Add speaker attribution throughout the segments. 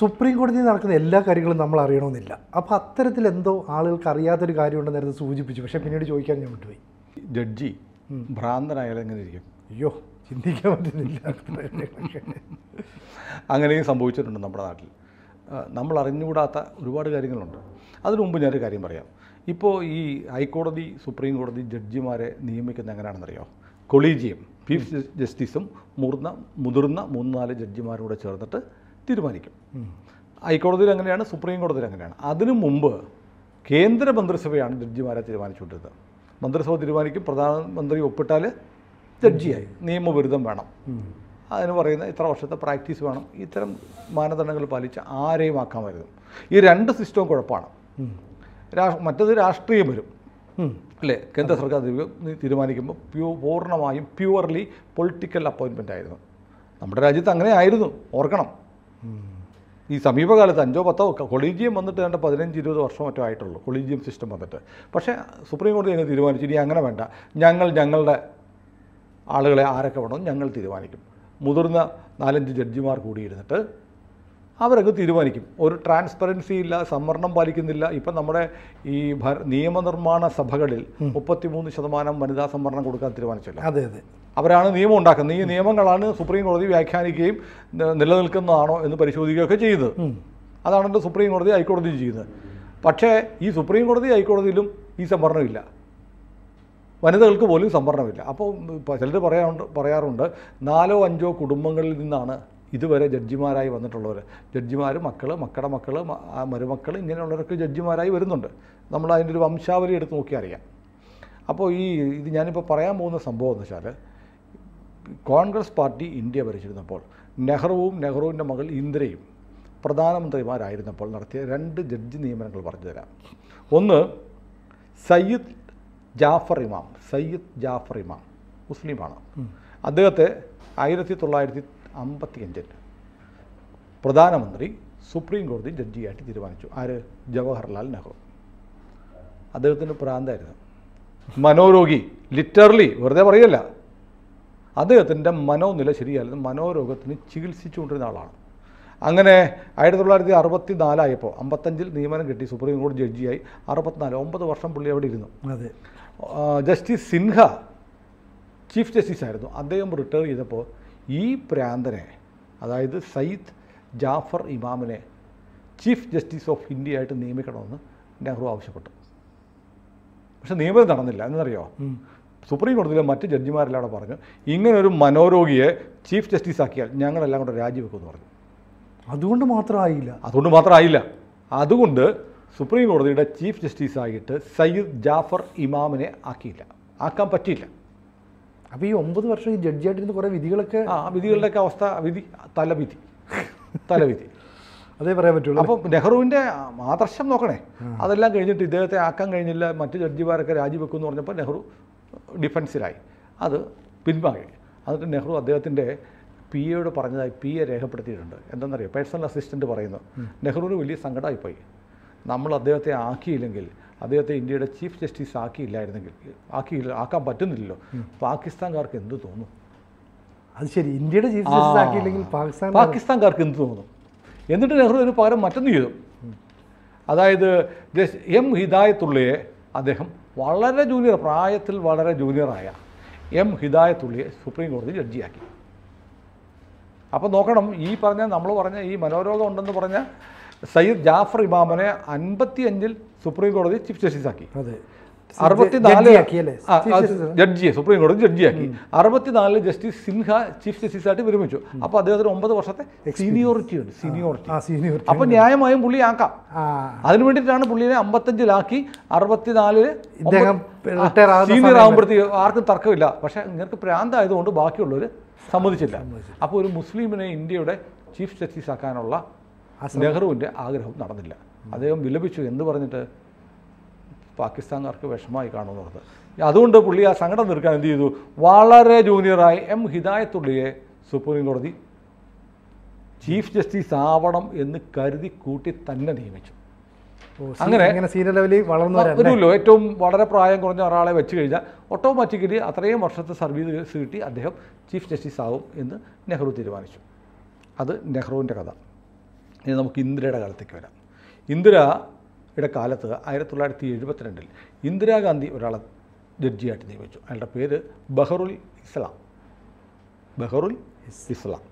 Speaker 1: supreme കോടതി നടക്കുന്ന എല്ലാ കാര്യങ്ങളും നമ്മൾ അറിയണമെന്നില്ല അപ്പോൾ അത്തരത്തിൽ എന്തോ ആളുകൾക്ക് അറിയാത്തൊരു കാര്യമുണ്ടെന്ന് നേരത്തെ സൂചിപ്പിച്ചു പക്ഷേ പിന്നീട് ചോദിക്കാൻ ഞാൻ വിട്ടുപോയി ജഡ്ജി ഭ്രാന്തനായാലും എങ്ങനെ ഇരിക്കും അയ്യോ ചിന്തിക്കാൻ പറ്റുന്നില്ല അങ്ങനെയും സംഭവിച്ചിട്ടുണ്ട് നമ്മുടെ നാട്ടിൽ നമ്മൾ അറിഞ്ഞുകൂടാത്ത ഒരുപാട് കാര്യങ്ങളുണ്ട് അതിനു മുമ്പ് ഞാനൊരു കാര്യം പറയാം ഇപ്പോൾ ഈ ഹൈക്കോടതി സുപ്രീം കോടതി ജഡ്ജിമാരെ നിയമിക്കുന്നത് എങ്ങനെയാണെന്നറിയോ കൊളീജിയം ചീഫ് ജസ്റ്റിസും മുതിർന്ന മൂന്ന് മൂന്നാല് ജഡ്ജിമാരും കൂടെ ചേർന്നിട്ട് തീരുമാനിക്കും ഹൈക്കോടതിയിൽ അങ്ങനെയാണ് സുപ്രീം കോടതിയിൽ അങ്ങനെയാണ് അതിനു മുമ്പ് കേന്ദ്ര മന്ത്രിസഭയാണ് ജഡ്ജിമാരെ തീരുമാനിച്ചുകൊണ്ടിരുന്നത് മന്ത്രിസഭ തീരുമാനിക്കും പ്രധാനമന്ത്രി ഒപ്പിട്ടാൽ ജഡ്ജിയായി നിയമബിരുദം വേണം അതിന് പറയുന്ന ഇത്ര വർഷത്തെ പ്രാക്ടീസ് വേണം ഇത്തരം മാനദണ്ഡങ്ങൾ പാലിച്ച് ആരെയും ആക്കാമായിരുന്നു ഈ രണ്ട് സിസ്റ്റവും കുഴപ്പമാണ് മറ്റത് രാഷ്ട്രീയം വരും അല്ലേ കേന്ദ്ര സർക്കാർ തീരുമാനിക്കുമ്പോൾ പ്യൂ പൂർണ്ണമായും പ്യുവർലി പൊളിറ്റിക്കൽ അപ്പോയിൻമെൻ്റ് ആയിരുന്നു നമ്മുടെ രാജ്യത്ത് അങ്ങനെ ആയിരുന്നു ഓർക്കണം ഈ സമീപകാലത്ത് അഞ്ചോ പത്തോ കൊളീജിയം വന്നിട്ട് കണ്ട പതിനഞ്ച് ഇരുപത് വർഷം മറ്റോ ആയിട്ടുള്ളൂ കൊളീജിയം സിസ്റ്റം വന്നിട്ട് പക്ഷേ സുപ്രീം കോടതി അങ്ങ് തീരുമാനിച്ചു ഇനി അങ്ങനെ വേണ്ട ഞങ്ങൾ ഞങ്ങളുടെ ആളുകളെ ആരൊക്കെ വേണോ ഞങ്ങൾ തീരുമാനിക്കും മുതിർന്ന നാലഞ്ച് ജഡ്ജിമാർ കൂടിയിരുന്നിട്ട് അവരങ്ങ് തീരുമാനിക്കും ഒരു ട്രാൻസ്പെറൻസി ഇല്ല സംവരണം പാലിക്കുന്നില്ല ഇപ്പം നമ്മുടെ ഈ നിയമനിർമ്മാണ സഭകളിൽ മുപ്പത്തിമൂന്ന് ശതമാനം വനിതാ സംവരണം കൊടുക്കാൻ തീരുമാനിച്ചല്ലോ അതെ അതെ അവരാണ് നിയമം ഉണ്ടാക്കുന്നത് ഈ നിയമങ്ങളാണ് സുപ്രീം കോടതി വ്യാഖ്യാനിക്കുകയും നിലനിൽക്കുന്നതാണോ എന്ന് പരിശോധിക്കുകയൊക്കെ ചെയ്ത് അതാണ് സുപ്രീം കോടതി ഹൈക്കോടതിയും ചെയ്യുന്നത് പക്ഷേ ഈ സുപ്രീം കോടതി ഹൈക്കോടതിയിലും ഈ സംവരണമില്ല വനിതകൾക്ക് പോലും സംവരണമില്ല അപ്പോൾ ചിലർ പറയാറുണ്ട് പറയാറുണ്ട് നാലോ അഞ്ചോ കുടുംബങ്ങളിൽ നിന്നാണ് ഇതുവരെ ജഡ്ജിമാരായി വന്നിട്ടുള്ളവർ ജഡ്ജിമാർ മക്കൾ മക്കളുടെ മക്കൾ മരുമക്കൾ ഇങ്ങനെയുള്ളവരൊക്കെ ജഡ്ജിമാരായി വരുന്നുണ്ട് നമ്മൾ അതിൻ്റെ ഒരു വംശാവലി എടുത്ത് നോക്കിയാൽ അറിയാം അപ്പോൾ ഈ ഇത് ഞാനിപ്പോൾ പറയാൻ പോകുന്ന സംഭവം എന്ന് വെച്ചാൽ കോൺഗ്രസ് പാർട്ടി ഇന്ത്യ ഭരിച്ചിരുന്നപ്പോൾ നെഹ്റുവും നെഹ്റുവിൻ്റെ മകൾ ഇന്ദിരയും പ്രധാനമന്ത്രിമാരായിരുന്നപ്പോൾ നടത്തിയ രണ്ട് ജഡ്ജി നിയമനങ്ങൾ പറഞ്ഞുതരാം ഒന്ന് സയ്യിദ് ജാഫർ ഇമാം സയ്യിദ് ജാഫർ ഇമാം മുസ്ലിമാണ് അദ്ദേഹത്തെ ആയിരത്തി തൊള്ളായിരത്തി അമ്പത്തി അഞ്ചിൽ പ്രധാനമന്ത്രി സുപ്രീം കോടതി ജഡ്ജിയായിട്ട് തീരുമാനിച്ചു ആര് ജവഹർലാൽ നെഹ്റു അദ്ദേഹത്തിന് പ്രാന്തായിരുന്നു മനോരോഗി ലിറ്ററലി വെറുതെ പറയല്ല അദ്ദേഹത്തിൻ്റെ മനോനില ശരിയായിരുന്നു മനോരോഗത്തിന് ചികിത്സിച്ചുകൊണ്ടിരുന്ന ആളാണ് അങ്ങനെ ആയിരത്തി തൊള്ളായിരത്തി അറുപത്തി നാലായപ്പോൾ അമ്പത്തഞ്ചിൽ നിയമനം കിട്ടി സുപ്രീം കോടതി ജഡ്ജിയായി അറുപത്തിനാല് ഒമ്പത് വർഷം പുള്ളി അവിടെ ഇരുന്നു അതെ ജസ്റ്റിസ് സിൻഹ ചീഫ് ജസ്റ്റിസ് ആയിരുന്നു അദ്ദേഹം റിട്ടയർ ചെയ്തപ്പോൾ ഈ പ്രാന്തനെ അതായത് സയ്യിദ് ജാഫർ ഇമാമിനെ ചീഫ് ജസ്റ്റിസ് ഓഫ് ഇന്ത്യ ആയിട്ട് നിയമിക്കണമെന്ന് നെഹ്റു ആവശ്യപ്പെട്ടു പക്ഷെ നിയമനം നടന്നില്ല എന്നറിയോ സുപ്രീം കോടതിയിലെ മറ്റ് ജഡ്ജിമാരെല്ലാം പറഞ്ഞു ഇങ്ങനൊരു മനോരോഗിയെ ചീഫ് ജസ്റ്റിസ് ആക്കിയാൽ ഞങ്ങളെല്ലാം കൂടെ രാജിവെക്കുമെന്ന് പറഞ്ഞു അതുകൊണ്ട് മാത്രമായില്ല അതുകൊണ്ട് മാത്രമായില്ല അതുകൊണ്ട് സുപ്രീം കോടതിയുടെ ചീഫ് ജസ്റ്റിസായിട്ട് സയ്യിദ് ജാഫർ ഇമാമിനെ ആക്കിയില്ല ആക്കാൻ പറ്റിയില്ല അപ്പോൾ ഈ ഒമ്പത് വർഷം ഈ ജഡ്ജിയായിട്ടിരുന്ന് കുറേ വിധികളൊക്കെ ആ വിധികളുടെയൊക്കെ അവസ്ഥ വിധി തലവിധി തലവിധി അതേ പറയാൻ പറ്റുള്ളൂ അപ്പം നെഹ്റുവിൻ്റെ ആദർശം നോക്കണേ അതെല്ലാം കഴിഞ്ഞിട്ട് ഇദ്ദേഹത്തെ ആക്കാൻ കഴിഞ്ഞില്ല മറ്റ് ജഡ്ജിമാരൊക്കെ രാജിവെക്കുമെന്ന് പറഞ്ഞപ്പോൾ നെഹ്റു ഡിഫൻസിലായി അത് പിൻവാങ്ങി അതിന് നെഹ്റു അദ്ദേഹത്തിൻ്റെ പി എയോട് പറഞ്ഞതായി പി എ രേഖപ്പെടുത്തിയിട്ടുണ്ട് എന്തെന്നറിയോ പേഴ്സണൽ അസിസ്റ്റൻ്റ് പറയുന്നു നെഹ്റുവിന് വലിയ സങ്കടമായിപ്പോയി നമ്മൾ അദ്ദേഹത്തെ ആക്കിയില്ലെങ്കിൽ അദ്ദേഹത്തെ ഇന്ത്യയുടെ ചീഫ് ജസ്റ്റിസ് ആക്കിയില്ലായിരുന്നെങ്കിൽ ആക്കി ആക്കാൻ പറ്റുന്നില്ലല്ലോ പാകിസ്ഥാൻകാർക്ക് എന്ത് തോന്നും അത് ശരി ഇന്ത്യയുടെ ചീഫ് ജസ്റ്റിസ് ആക്കിയില്ലെങ്കിൽ പാകിസ്ഥാൻ പാകിസ്ഥാൻകാർക്ക് എന്ത് തോന്നും എന്നിട്ട് നെഹ്റു ഒരു പകരം മറ്റൊന്ന് ചെയ്തു അതായത് എം ഹിദായത്തുള്ളയെ അദ്ദേഹം വളരെ ജൂനിയർ പ്രായത്തിൽ വളരെ ജൂനിയറായ എം ഹിദായത്തുള്ളിയെ സുപ്രീം കോടതി ജഡ്ജിയാക്കി അപ്പോൾ നോക്കണം ഈ പറഞ്ഞ നമ്മൾ പറഞ്ഞ ഈ മനോരോഗം ഉണ്ടെന്ന് പറഞ്ഞ സയ്യിദ് ജാഫർ ഇമാമനെ അൻപത്തിയഞ്ചിൽ സുപ്രീം കോടതി ചീഫ് ജസ്റ്റിസാക്കി അതെ ജഡ്ജിയെ സുപ്രീം കോടതി ജഡ്ജിയാക്കി അറുപത്തിനാലില് ജസ്റ്റിസ് സിൻഹ ചീഫ് ആയിട്ട് വിരമിച്ചു അപ്പൊ അദ്ദേഹത്തിന് ഒമ്പത് വർഷത്തെ സീനിയോറിറ്റി ഉണ്ട് സീനിയോറിറ്റി അപ്പൊ ന്യായമായും പുള്ളി ആക്കാം അതിനു വേണ്ടിയിട്ടാണ് പുള്ളിനെ അമ്പത്തഞ്ചിലാക്കി അറുപത്തിനാലില് സീനിയർ ആകുമ്പോഴത്തേക്ക് ആർക്കും തർക്കമില്ല പക്ഷെ ഇങ്ങനെ പ്രാന്തായതുകൊണ്ട് ബാക്കിയുള്ളവർ സമ്മതിച്ചില്ല അപ്പോൾ ഒരു മുസ്ലിമിനെ ഇന്ത്യയുടെ ചീഫ് ജസ്റ്റിസ് ആക്കാനുള്ള നെഹ്റുവിന്റെ ആഗ്രഹം നടന്നില്ല അദ്ദേഹം വിലപിച്ചു എന്ന് പറഞ്ഞിട്ട് പാകിസ്ഥാൻകാർക്ക് വിഷമമായി കാണുമെന്നുള്ളത് അതുകൊണ്ട് പുള്ളി ആ സങ്കടം തീർക്കാൻ എന്ത് ചെയ്തു വളരെ ജൂനിയറായ എം ഹിദായത്തുള്ളിയെ സുപ്രീം കോടതി ചീഫ് ജസ്റ്റിസ് ആവണം എന്ന് കരുതി കൂട്ടി തന്നെ നിയമിച്ചു അങ്ങനെ വരുമല്ലോ ഏറ്റവും വളരെ പ്രായം കുറഞ്ഞ ഒരാളെ വെച്ച് കഴിഞ്ഞാൽ ഓട്ടോമാറ്റിക്കലി അത്രയും വർഷത്തെ സർവീസ് കിട്ടി അദ്ദേഹം ചീഫ് ജസ്റ്റിസ് ആവും എന്ന് നെഹ്റു തീരുമാനിച്ചു അത് നെഹ്റുവിൻ്റെ കഥ ഇനി നമുക്ക് ഇന്ദിരയുടെ കാലത്തേക്ക് വരാം ഇന്ദിര കാലത്ത് ആയിരത്തി തൊള്ളായിരത്തി എഴുപത്തിരണ്ടിൽ ഇന്ദിരാഗാന്ധി ഒരാളെ ജഡ്ജിയായിട്ട് നിയമിച്ചു അയാളുടെ പേര് ബഹറുൽ ഇസ്ലാം ബഹറുൽ ഇസ്ലാം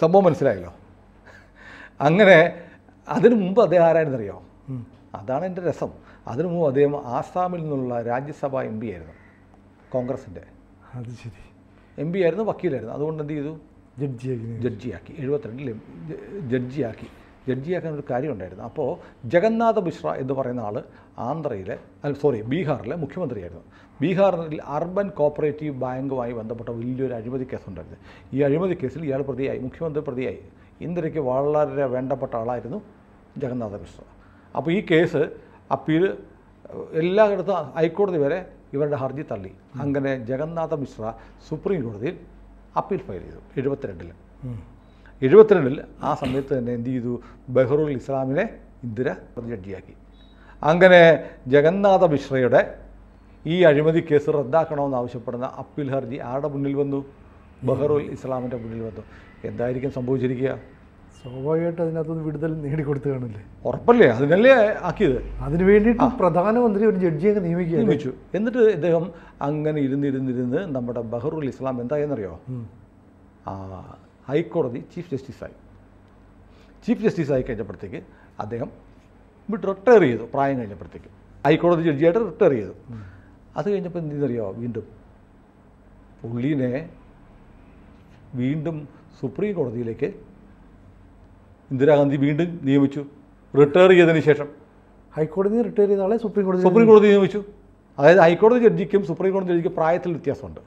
Speaker 1: സംഭവം മനസ്സിലായല്ലോ അങ്ങനെ അതിനു മുമ്പ് അദ്ദേഹം ആരായിരുന്നറിയോ അതാണ് എൻ്റെ രസം അതിനു മുമ്പ് അദ്ദേഹം ആസാമിൽ നിന്നുള്ള രാജ്യസഭാ എം പി ആയിരുന്നു കോൺഗ്രസിൻ്റെ അത് ശരി എം പി ആയിരുന്നു വക്കീലായിരുന്നു അതുകൊണ്ട് എന്ത് ചെയ്തു ജഡ്ജിയാക്കി ജഡ്ജിയാക്കി എഴുപത്തിരണ്ടിൽ ജഡ്ജിയാക്കി ജഡ്ജിയാക്കുന്ന ഒരു കാര്യം ഉണ്ടായിരുന്നു അപ്പോൾ ജഗന്നാഥ മിശ്ര എന്ന് പറയുന്ന ആൾ ആന്ധ്രയിലെ സോറി ബീഹാറിലെ മുഖ്യമന്ത്രിയായിരുന്നു ബീഹാറിൽ അർബൻ കോപ്പറേറ്റീവ് ബാങ്കുമായി ബന്ധപ്പെട്ട വലിയൊരു അഴിമതി കേസുണ്ടായിരുന്നു ഈ അഴിമതി കേസിൽ ഇയാൾ പ്രതിയായി മുഖ്യമന്ത്രി പ്രതിയായി ഇന്ദ്രയ്ക്ക് വളരെ വേണ്ടപ്പെട്ട ആളായിരുന്നു ജഗന്നാഥ മിശ്ര അപ്പോൾ ഈ കേസ് അപ്പീൽ എല്ലായിടത്തും ഹൈക്കോടതി വരെ ഇവരുടെ ഹർജി തള്ളി അങ്ങനെ ജഗന്നാഥ മിശ്ര സുപ്രീം കോടതിയിൽ അപ്പീൽ ഫയൽ ചെയ്തു എഴുപത്തിരണ്ടിൽ എഴുപത്തിരണ്ടിൽ ആ സമയത്ത് തന്നെ എന്ത് ചെയ്തു ബഹ്റുൽ ഇസ്ലാമിനെ ഇന്ദിര ജഡ്ജിയാക്കി അങ്ങനെ ജഗന്നാഥ മിശ്രയുടെ ഈ അഴിമതി കേസ് റദ്ദാക്കണമെന്ന് ആവശ്യപ്പെടുന്ന അപ്പീൽ ഹർജി ആരുടെ മുന്നിൽ വന്നു ബഹ്റുൽ ഇസ്ലാമിൻ്റെ മുന്നിൽ വന്നു എന്തായിരിക്കും സംഭവിച്ചിരിക്കുക സ്വാഭാവികമായിട്ട് അതിനകത്തുനിന്ന് വിടുതൽ നേടിക്കൊടുത്തു കാണില്ലേ ഉറപ്പല്ലേ അതിനല്ലേ ആക്കിയത് അതിന് വേണ്ടിയിട്ട് പ്രധാനമന്ത്രി ഒരു ജഡ്ജിയെ നിയമിക്കുക നിയമിച്ചു എന്നിട്ട് ഇദ്ദേഹം അങ്ങനെ ഇരുന്നിരുന്നിരുന്ന് നമ്മുടെ ബഹ്റുൽ ഇസ്ലാം എന്തായെന്നറിയോ ആ ഹൈക്കോടതി ചീഫ് ജസ്റ്റിസായി ചീഫ് ജസ്റ്റിസ് ആയി കഴിഞ്ഞപ്പോഴത്തേക്ക് അദ്ദേഹം വിട്ട് റിട്ടയർ ചെയ്തു പ്രായം കഴിഞ്ഞപ്പോഴത്തേക്ക് ഹൈക്കോടതി ജഡ്ജിയായിട്ട് റിട്ടയർ ചെയ്തു അത് കഴിഞ്ഞപ്പോൾ എന്തെന്നറിയാമോ വീണ്ടും പുള്ളീനെ വീണ്ടും സുപ്രീം കോടതിയിലേക്ക് ഇന്ദിരാഗാന്ധി വീണ്ടും നിയമിച്ചു റിട്ടയർ ചെയ്തതിന് ശേഷം ഹൈക്കോടതി റിട്ടയർ ചെയ്ത ആളെ സുപ്രീം കോടതി സുപ്രീം കോടതി നിയമിച്ചു അതായത് ഹൈക്കോടതി ജഡ്ജിക്കും സുപ്രീം കോടതി ജഡ്ജിക്കും പ്രായത്തിൽ വ്യത്യാസമുണ്ട്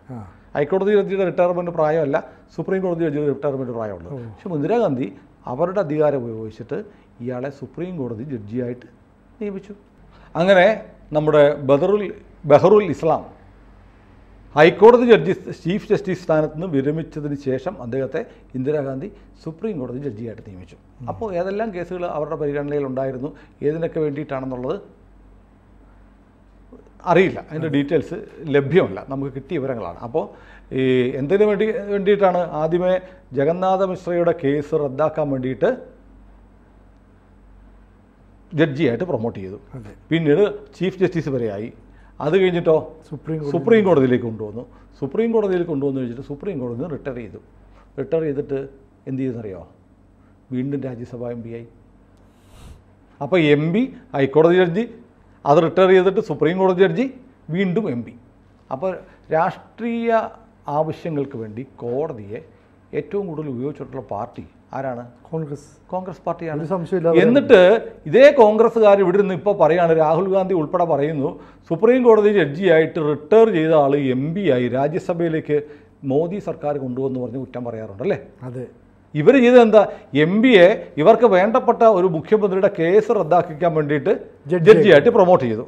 Speaker 1: ഹൈക്കോടതി ജഡ്ജിയുടെ റിട്ടയർമെൻറ്റ് പ്രായമല്ല സുപ്രീം കോടതി ജഡ്ജിയുടെ റിട്ടയർമെൻറ്റ് പ്രായമുള്ളത് പക്ഷെ ഇന്ദിരാഗാന്ധി അവരുടെ അധികാരം ഉപയോഗിച്ചിട്ട് ഇയാളെ സുപ്രീം കോടതി ജഡ്ജിയായിട്ട് നിയമിച്ചു അങ്ങനെ നമ്മുടെ ബദറുൽ ബഹറുൽ ഇസ്ലാം ഹൈക്കോടതി ജഡ്ജി ചീഫ് ജസ്റ്റിസ് സ്ഥാനത്ത് നിന്ന് വിരമിച്ചതിന് ശേഷം അദ്ദേഹത്തെ ഇന്ദിരാഗാന്ധി സുപ്രീം കോടതി ജഡ്ജിയായിട്ട് നിയമിച്ചു അപ്പോൾ ഏതെല്ലാം കേസുകൾ അവരുടെ പരിഗണനയിൽ ഉണ്ടായിരുന്നു ഏതിനൊക്കെ വേണ്ടിയിട്ടാണെന്നുള്ളത് അറിയില്ല അതിൻ്റെ ഡീറ്റെയിൽസ് ലഭ്യമല്ല നമുക്ക് കിട്ടിയ വിവരങ്ങളാണ് അപ്പോൾ ഈ എന്തിനു വേണ്ടി വേണ്ടിയിട്ടാണ് ആദ്യമേ ജഗന്നാഥ മിശ്രയുടെ കേസ് റദ്ദാക്കാൻ വേണ്ടിയിട്ട് ജഡ്ജിയായിട്ട് പ്രൊമോട്ട് ചെയ്തു പിന്നീട് ചീഫ് ജസ്റ്റിസ് വരെയായി അത് കഴിഞ്ഞിട്ടോ സുപ്രീം സുപ്രീം കോടതിയിലേക്ക് കൊണ്ടുവന്നു സുപ്രീം കോടതിയിൽ കൊണ്ടുവന്നു വെച്ചിട്ട് സുപ്രീം കോടതിയിൽ നിന്ന് റിട്ടയർ ചെയ്തു റിട്ടയർ ചെയ്തിട്ട് എന്ത് ചെയ്തെന്നറിയോ വീണ്ടും രാജ്യസഭ എം പി ആയി അപ്പോൾ എം പി ഹൈക്കോടതി ജഡ്ജി അത് റിട്ടയർ ചെയ്തിട്ട് സുപ്രീം കോടതി ജഡ്ജി വീണ്ടും എം പി അപ്പോൾ രാഷ്ട്രീയ ആവശ്യങ്ങൾക്ക് വേണ്ടി കോടതിയെ ഏറ്റവും കൂടുതൽ ഉപയോഗിച്ചിട്ടുള്ള പാർട്ടി ആരാണ് കോൺഗ്രസ് കോൺഗ്രസ് പാർട്ടിയാണ് സംശയമില്ല എന്നിട്ട് ഇതേ കോൺഗ്രസ്സുകാർ ഇവിടെ നിന്ന് ഇപ്പോൾ പറയുകയാണ് രാഹുൽ ഗാന്ധി ഉൾപ്പെടെ പറയുന്നു സുപ്രീം കോടതി ജഡ്ജിയായിട്ട് റിട്ടയർ ചെയ്ത ആൾ എം ആയി രാജ്യസഭയിലേക്ക് മോദി സർക്കാർ കൊണ്ടുവന്നു പറഞ്ഞ് കുറ്റം പറയാറുണ്ടല്ലേ അതെ ഇവർ ചെയ്തത് എന്താ എം എ ഇവർക്ക് വേണ്ടപ്പെട്ട ഒരു മുഖ്യമന്ത്രിയുടെ കേസ് റദ്ദാക്കിക്കാൻ വേണ്ടിയിട്ട് ജഡ്ജിയായിട്ട് പ്രൊമോട്ട് ചെയ്തു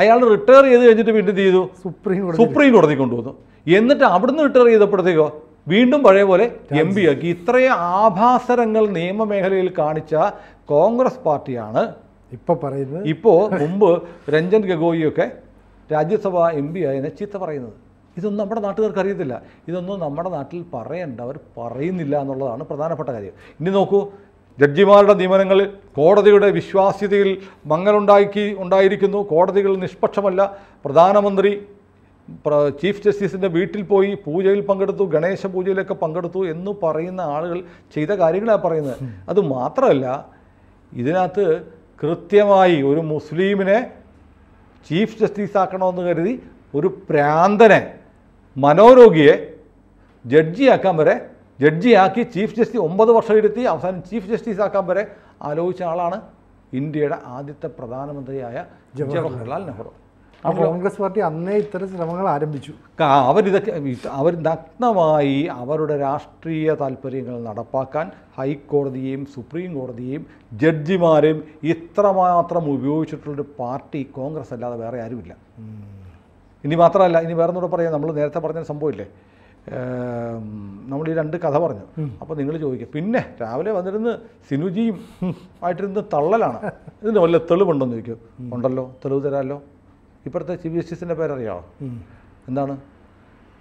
Speaker 1: അയാൾ റിട്ടയർ ചെയ്ത് കഴിഞ്ഞിട്ട് വീണ്ടും ചെയ്തു സുപ്രീം സുപ്രീം കോടതി കൊണ്ടുവന്നു എന്നിട്ട് അവിടുന്ന് റിട്ടയർ ചെയ്തപ്പോഴത്തേക്കോ വീണ്ടും പഴയ പോലെ എം പി ആക്കി ഇത്രയും ആഭാസരങ്ങൾ നിയമമേഖലയിൽ കാണിച്ച കോൺഗ്രസ് പാർട്ടിയാണ് ഇപ്പോൾ പറയുന്നത് ഇപ്പോൾ മുമ്പ് രഞ്ജൻ ഗഗോയിയൊക്കെ രാജ്യസഭ എം പി ആയതിനെ ചീത്ത പറയുന്നത് ഇതൊന്നും നമ്മുടെ നാട്ടുകാർക്ക് അറിയത്തില്ല ഇതൊന്നും നമ്മുടെ നാട്ടിൽ പറയേണ്ട അവർ പറയുന്നില്ല എന്നുള്ളതാണ് പ്രധാനപ്പെട്ട കാര്യം ഇനി നോക്കൂ ജഡ്ജിമാരുടെ നിയമനങ്ങൾ കോടതിയുടെ വിശ്വാസ്യതയിൽ മങ്ങലുണ്ടാക്കി ഉണ്ടായിരിക്കുന്നു കോടതികൾ നിഷ്പക്ഷമല്ല പ്രധാനമന്ത്രി ചീഫ് ജസ്റ്റിസിൻ്റെ വീട്ടിൽ പോയി പൂജയിൽ പങ്കെടുത്തു ഗണേശ പൂജയിലൊക്കെ പങ്കെടുത്തു എന്ന് പറയുന്ന ആളുകൾ ചെയ്ത കാര്യങ്ങളാണ് പറയുന്നത് അത് മാത്രമല്ല ഇതിനകത്ത് കൃത്യമായി ഒരു മുസ്ലിമിനെ ചീഫ് ജസ്റ്റിസ് ആക്കണമെന്ന് കരുതി ഒരു പ്രാന്തനെ മനോരോഗിയെ ജഡ്ജിയാക്കാൻ വരെ ജഡ്ജിയാക്കി ചീഫ് ജസ്റ്റിസ് ഒമ്പത് വർഷം ഇരുത്തി അവസാനം ചീഫ് ജസ്റ്റിസ് ആക്കാൻ വരെ ആലോചിച്ച ആളാണ് ഇന്ത്യയുടെ ആദ്യത്തെ പ്രധാനമന്ത്രിയായ ജവഹർലാൽ നെഹ്റു അപ്പോൾ കോൺഗ്രസ് പാർട്ടി അന്നേ ഇത്തരം ശ്രമങ്ങൾ ആരംഭിച്ചു അവരിതൊക്കെ അവർ നഗ്നമായി അവരുടെ രാഷ്ട്രീയ താല്പര്യങ്ങൾ നടപ്പാക്കാൻ ഹൈക്കോടതിയെയും സുപ്രീം കോടതിയെയും ജഡ്ജിമാരെയും ഇത്രമാത്രം ഉപയോഗിച്ചിട്ടുള്ളൊരു പാർട്ടി കോൺഗ്രസ് അല്ലാതെ വേറെ ആരുമില്ല ഇനി മാത്രമല്ല ഇനി വേറെ ഒന്നുകൂടെ പറയാം നമ്മൾ നേരത്തെ പറഞ്ഞ സംഭവമില്ലേ നമ്മൾ ഈ രണ്ട് കഥ പറഞ്ഞു അപ്പോൾ നിങ്ങൾ ചോദിക്കുക പിന്നെ രാവിലെ വന്നിരുന്ന് സിനുജിയും ആയിട്ടിരുന്ന് തള്ളലാണ് ഇതിന് വല്ല തെളിവുണ്ടെന്ന് ചോദിക്കും ഉണ്ടല്ലോ തെളിവ് തരാമല്ലോ ഇപ്പോഴത്തെ ചീഫ് ജസ്റ്റിസിൻ്റെ പേരറിയാമോ എന്താണ്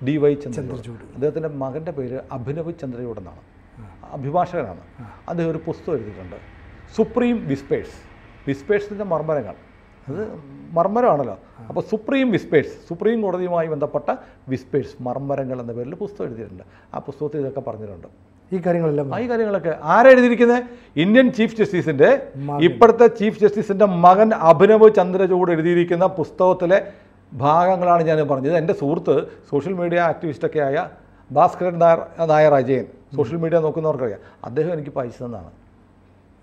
Speaker 1: ഡി വൈ ചന്ദ്രചൂഡ് അദ്ദേഹത്തിൻ്റെ മകൻ്റെ പേര് അഭിനവ് ചന്ദ്രചൂഡ് എന്നാണ് അഭിഭാഷകനാണ് അദ്ദേഹം ഒരു പുസ്തകം എഴുതിയിട്ടുണ്ട് സുപ്രീം വിസ്പേഴ്സ് വിസ്പേഴ്സിൻ്റെ മർമ്മരങ്ങൾ അത് മർമ്മരമാണല്ലോ അപ്പോൾ സുപ്രീം വിസ്പേഴ്സ് സുപ്രീം കോടതിയുമായി ബന്ധപ്പെട്ട വിസ്പേഴ്സ് മർമ്മരങ്ങൾ എന്ന പേരിൽ പുസ്തകം എഴുതിയിട്ടുണ്ട് ആ പുസ്തകത്തിൽ ഇതൊക്കെ പറഞ്ഞിട്ടുണ്ട് ഈ കാര്യങ്ങളെല്ലാം ഈ കാര്യങ്ങളൊക്കെ ആരാ എഴുതിയിരിക്കുന്നത് ഇന്ത്യൻ ചീഫ് ജസ്റ്റിസിൻ്റെ ഇപ്പോഴത്തെ ചീഫ് ജസ്റ്റിസിൻ്റെ മകൻ അഭിനവ് ചന്ദ്രചൂഡ് എഴുതിയിരിക്കുന്ന പുസ്തകത്തിലെ ഭാഗങ്ങളാണ് ഞാൻ പറഞ്ഞത് എൻ്റെ സുഹൃത്ത് സോഷ്യൽ മീഡിയ ആക്ടിവിസ്റ്റൊക്കെയായ ആയ ഭാസ്കരൻ നായർ നായർ അജയൻ സോഷ്യൽ മീഡിയ നോക്കുന്നവർക്കറിയാം അദ്ദേഹം എനിക്ക് പൈസ തന്നാണ്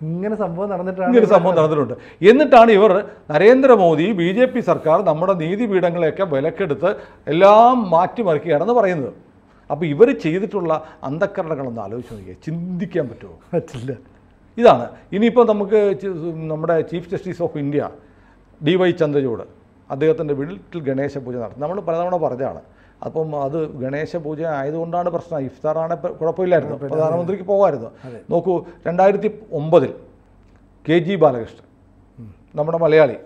Speaker 1: ഇങ്ങനെ സംഭവം നടന്നിട്ടാണ് ഇങ്ങനെ സംഭവം നടന്നിട്ടുണ്ട് എന്നിട്ടാണ് ഇവർ നരേന്ദ്രമോദി ബി ജെ പി സർക്കാർ നമ്മുടെ നീതിപീഠങ്ങളെയൊക്കെ വിലക്കെടുത്ത് എല്ലാം മാറ്റിമറിക്കുകയാണെന്ന് പറയുന്നത് അപ്പോൾ ഇവർ ചെയ്തിട്ടുള്ള അന്ധക്കരണങ്ങളൊന്നും ആലോചിച്ച് നോക്കിയാൽ ചിന്തിക്കാൻ പറ്റുമോ പറ്റില്ല ഇതാണ് ഇനിയിപ്പോൾ നമുക്ക് നമ്മുടെ chief justice of India D Y Chandrachud അദ്ദേഹത്തിൻ്റെ വീട്ടിൽ ഗണേശ പൂജ നടത്തും നമ്മൾ പലതവണ പറഞ്ഞതാണ് അപ്പം അത് ഗണേശ പൂജ ആയതുകൊണ്ടാണ് പ്രശ്നം ഇഫ്താറാണ് കുഴപ്പമില്ലായിരുന്നു പ്രധാനമന്ത്രിക്ക് പോകാമായിരുന്നു നോക്കൂ രണ്ടായിരത്തി ഒമ്പതിൽ കെ ജി ബാലകൃഷ്ണൻ നമ്മുടെ മലയാളി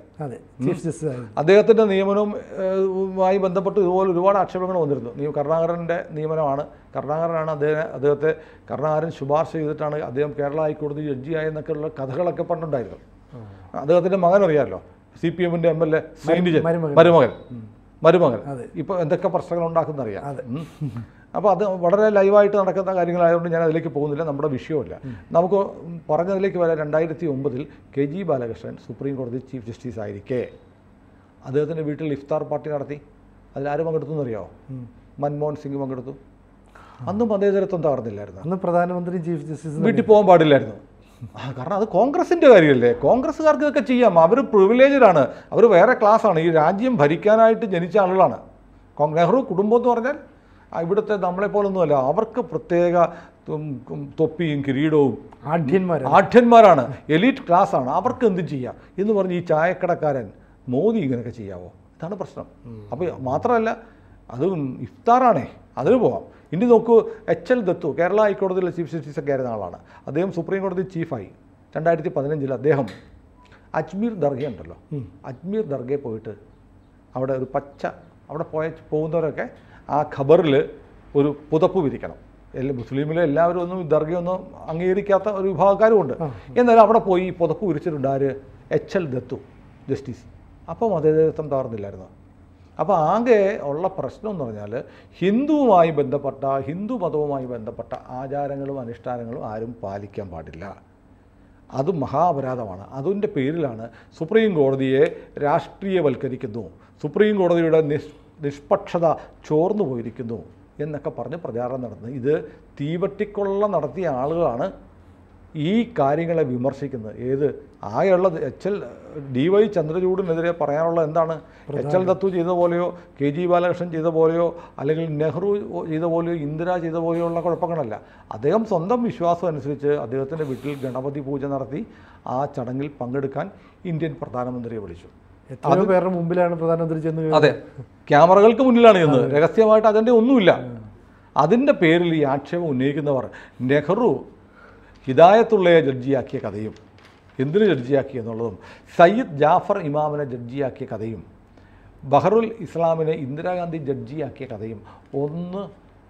Speaker 1: അദ്ദേഹത്തിൻ്റെ നിയമനവുമായി ബന്ധപ്പെട്ട് ഇതുപോലെ ഒരുപാട് ആക്ഷേപങ്ങൾ വന്നിരുന്നു കരുണാകരൻ്റെ നിയമനമാണ് കരുണാകരനാണ് അദ്ദേഹം അദ്ദേഹത്തെ കരുണാകരൻ ശുപാർശ ചെയ്തിട്ടാണ് അദ്ദേഹം കേരള ഹൈക്കോടതി ജഡ്ജിയായെന്നൊക്കെയുള്ള കഥകളൊക്കെ പണ്ടുണ്ടായിരുന്നു അദ്ദേഹത്തിൻ്റെ മകൻ അറിയാമല്ലോ സി പി എമ്മിൻ്റെ എം എൽ എ മരുമകൻ മരുമകൻ ഇപ്പോൾ എന്തൊക്കെ പ്രശ്നങ്ങൾ അറിയാം അപ്പോൾ അത് വളരെ ലൈവായിട്ട് നടക്കുന്ന കാര്യങ്ങളായതുകൊണ്ട് ഞാൻ അതിലേക്ക് പോകുന്നില്ല നമ്മുടെ വിഷയമല്ല നമുക്ക് പറഞ്ഞതിലേക്ക് വരാം രണ്ടായിരത്തി ഒമ്പതിൽ കെ ജി ബാലകൃഷ്ണൻ സുപ്രീം കോടതി ചീഫ് ജസ്റ്റിസ് ആയിരിക്കെ അദ്ദേഹത്തിൻ്റെ വീട്ടിൽ ഇഫ്താർ പാർട്ടി നടത്തി അതിൽ ആര് പങ്കെടുത്തു എന്നറിയാമോ മൻമോഹൻ സിംഗ് പങ്കെടുത്തു അന്നും മതേതരത്വം തകർന്നില്ലായിരുന്നു അന്ന് പ്രധാനമന്ത്രി ചീഫ് ജസ്റ്റിസ് വീട്ടിൽ പോകാൻ പാടില്ലായിരുന്നു കാരണം അത് കോൺഗ്രസിൻ്റെ കാര്യമല്ലേ കോൺഗ്രസ്സുകാർക്ക് ഇതൊക്കെ ചെയ്യാം അവർ പ്രിവിലേജഡാണ് അവർ വേറെ ക്ലാസ്സാണ് ഈ രാജ്യം ഭരിക്കാനായിട്ട് ജനിച്ച ആളുകളാണ് നെഹ്റു കുടുംബം എന്ന് പറഞ്ഞാൽ ഇവിടുത്തെ നമ്മളെപ്പോലൊന്നുമല്ല അവർക്ക് പ്രത്യേക തൊപ്പിയും കിരീടവും ആഢ്യന്മാരാണ് ആഢ്യന്മാരാണ് എലീറ്റ് ക്ലാസ്സാണ് അവർക്ക് എന്ത് ചെയ്യാം എന്ന് പറഞ്ഞ് ഈ ചായക്കടക്കാരൻ മോദി ഇങ്ങനെയൊക്കെ ചെയ്യാവോ ഇതാണ് പ്രശ്നം അപ്പോൾ മാത്രമല്ല അതും ഇഫ്താറാണേ അതിന് പോവാം ഇനി നോക്കൂ എച്ച് എൽ ദത്തു കേരള ഹൈക്കോടതിയിലെ ചീഫ് ജസ്റ്റിസ് ഒക്കെ ആയിരുന്ന ആളാണ് അദ്ദേഹം സുപ്രീം കോടതി ചീഫായി രണ്ടായിരത്തി പതിനഞ്ചിൽ അദ്ദേഹം അജ്മീർ ദർഗെ ഉണ്ടല്ലോ അജ്മീർ ദർഗെ പോയിട്ട് അവിടെ ഒരു പച്ച അവിടെ പോയ പോകുന്നവരൊക്കെ ആ ഖബറിൽ ഒരു പുതപ്പ് വിരിക്കണം എല്ലാ മുസ്ലിമിലെ എല്ലാവരും ഒന്നും ദർഗയൊന്നും അംഗീകരിക്കാത്ത ഒരു വിഭാഗക്കാരും ഉണ്ട് എന്നാലും അവിടെ പോയി പുതപ്പ് വിരിച്ചിട്ടുണ്ട് ആര് എച്ച് എൽ ദത്തു ജസ്റ്റിസ് അപ്പം മതേതരത്വം തകർന്നില്ലായിരുന്നു അപ്പോൾ ആകെ ഉള്ള പ്രശ്നം എന്ന് പറഞ്ഞാൽ ഹിന്ദുവുമായി ബന്ധപ്പെട്ട ഹിന്ദു മതവുമായി ബന്ധപ്പെട്ട ആചാരങ്ങളും അനുഷ്ഠാനങ്ങളും ആരും പാലിക്കാൻ പാടില്ല അത് മഹാപരാധമാണ് അതിൻ്റെ പേരിലാണ് സുപ്രീം കോടതിയെ രാഷ്ട്രീയവൽക്കരിക്കുന്നു സുപ്രീം കോടതിയുടെ നിഷ് നിഷ്പക്ഷത ചോർന്നു പോയിരിക്കുന്നു എന്നൊക്കെ പറഞ്ഞ് പ്രചാരണം നടത്തുന്നത് ഇത് തീവട്ടിക്കൊള്ള നടത്തിയ ആളുകളാണ് ഈ കാര്യങ്ങളെ വിമർശിക്കുന്നത് ഏത് ആകെയുള്ള എച്ച് എൽ ഡി വൈ ചന്ദ്രചൂഡിനെതിരെ പറയാനുള്ളത് എന്താണ് എച്ച് എൽ ദത്തു ചെയ്ത പോലെയോ കെ ജി ബാലകൃഷ്ണൻ ചെയ്ത പോലെയോ അല്ലെങ്കിൽ നെഹ്റു ചെയ്ത പോലെയോ ഇന്ദിര ചെയ്ത പോലെയോ ഉള്ള കുഴപ്പങ്ങളല്ല അദ്ദേഹം സ്വന്തം വിശ്വാസം അനുസരിച്ച് അദ്ദേഹത്തിൻ്റെ വീട്ടിൽ ഗണപതി പൂജ നടത്തി ആ ചടങ്ങിൽ പങ്കെടുക്കാൻ ഇന്ത്യൻ പ്രധാനമന്ത്രിയെ വിളിച്ചു പേരുടെ മുമ്പിലാണ് പ്രധാനമന്ത്രി ചെന്ന് അതെ ക്യാമറകൾക്ക് മുന്നിലാണ് ചെന്ന് രഹസ്യമായിട്ട് അതിൻ്റെ ഒന്നുമില്ല അതിൻ്റെ പേരിൽ ഈ ആക്ഷേപം ഉന്നയിക്കുന്നവർ നെഹ്റു ഹിദായത്തുള്ളയെ ജഡ്ജിയാക്കിയ കഥയും എന്തിനു ജഡ്ജിയാക്കി എന്നുള്ളതും സയ്യിദ് ജാഫർ ഇമാമിനെ ജഡ്ജിയാക്കിയ കഥയും ബഹറുൽ ഇസ്ലാമിനെ ഇന്ദിരാഗാന്ധി ജഡ്ജിയാക്കിയ കഥയും ഒന്ന്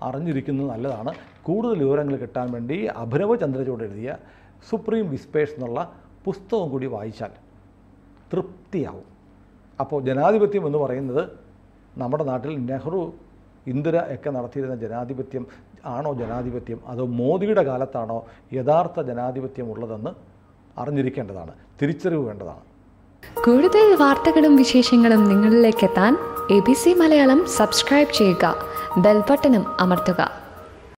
Speaker 1: അറിഞ്ഞിരിക്കുന്നത് നല്ലതാണ് കൂടുതൽ വിവരങ്ങൾ കിട്ടാൻ വേണ്ടി അഭിനവ് ചന്ദ്രചൂഡ് എഴുതിയ സുപ്രീം വിസ്പേഴ്സ് എന്നുള്ള പുസ്തകം കൂടി വായിച്ചാൽ തൃപ്തിയാവും അപ്പോൾ ജനാധിപത്യം എന്ന് പറയുന്നത് നമ്മുടെ നാട്ടിൽ നെഹ്റു ഇന്ദിര ഒക്കെ നടത്തിയിരുന്ന ജനാധിപത്യം ആണോ ജനാധിപത്യം അതോ മോദിയുടെ കാലത്താണോ യഥാർത്ഥ ജനാധിപത്യം ഉള്ളതെന്ന് അറിഞ്ഞിരിക്കേണ്ടതാണ് തിരിച്ചറിവ് വേണ്ടതാണ് കൂടുതൽ വാർത്തകളും വിശേഷങ്ങളും നിങ്ങളിലേക്ക് എത്താൻ A B C Malayalam subscribe ചെയ്യുക ബെൽബട്ടനും അമർത്തുക